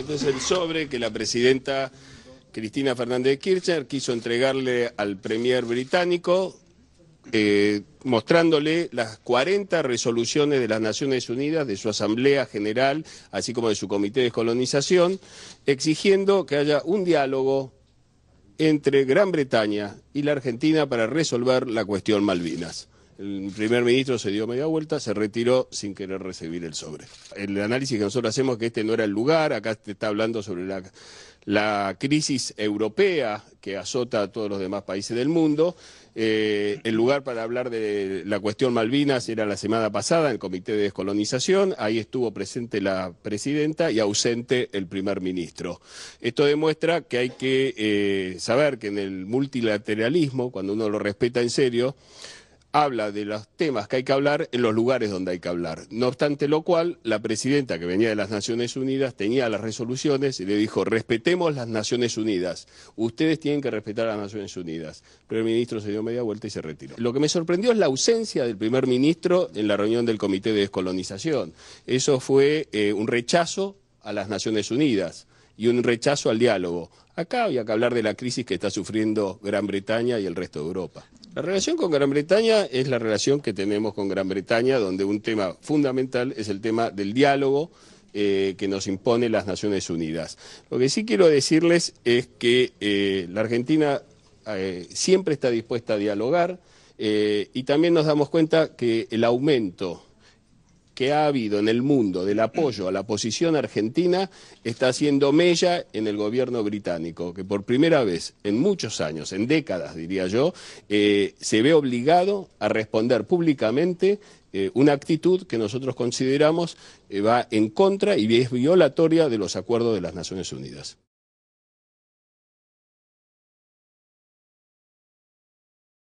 Entonces el sobre que la presidenta Cristina Fernández Kircher Kirchner quiso entregarle al premier británico eh, mostrándole las 40 resoluciones de las Naciones Unidas, de su Asamblea General, así como de su Comité de Descolonización, exigiendo que haya un diálogo entre Gran Bretaña y la Argentina para resolver la cuestión Malvinas. El primer ministro se dio media vuelta, se retiró sin querer recibir el sobre. El análisis que nosotros hacemos es que este no era el lugar, acá te está hablando sobre la, crisis europea que azota a todos los demás países del mundo. Eh, el lugar para hablar de la cuestión Malvinas era la semana pasada en el Comité de Descolonización. Ahí estuvo presente la presidenta y ausente el primer ministro. Esto demuestra que hay que eh, saber que en el multilateralismo, cuando uno lo respeta en serio, habla de los temas que hay que hablar en los lugares donde hay que hablar. No obstante lo cual, la presidenta que venía de las Naciones Unidas tenía las resoluciones y le dijo, respetemos las Naciones Unidas, ustedes tienen que respetar a las Naciones Unidas. El primer ministro se dio media vuelta y se retiró. Lo que me sorprendió es la ausencia del primer ministro en la reunión del Comité de Descolonización. Eso fue eh, un rechazo a las Naciones Unidas y un rechazo al diálogo. Acá había que hablar de la crisis que está sufriendo Gran Bretaña y el resto de Europa. La relación con Gran Bretaña es la relación que tenemos con Gran Bretaña, donde un tema fundamental es el tema del diálogo eh, que nos impone las Naciones Unidas. Lo que sí quiero decirles es que eh, la Argentina eh, siempre está dispuesta a dialogar y también nos damos cuenta que el aumento que ha habido en el mundo del apoyo a la posición argentina está haciendo mella en el gobierno británico, que por primera vez en muchos años, en décadas diría yo, eh, se ve obligado a responder públicamente eh, una actitud que nosotros consideramos eh, va en contra y es violatoria de los acuerdos de las Naciones Unidas.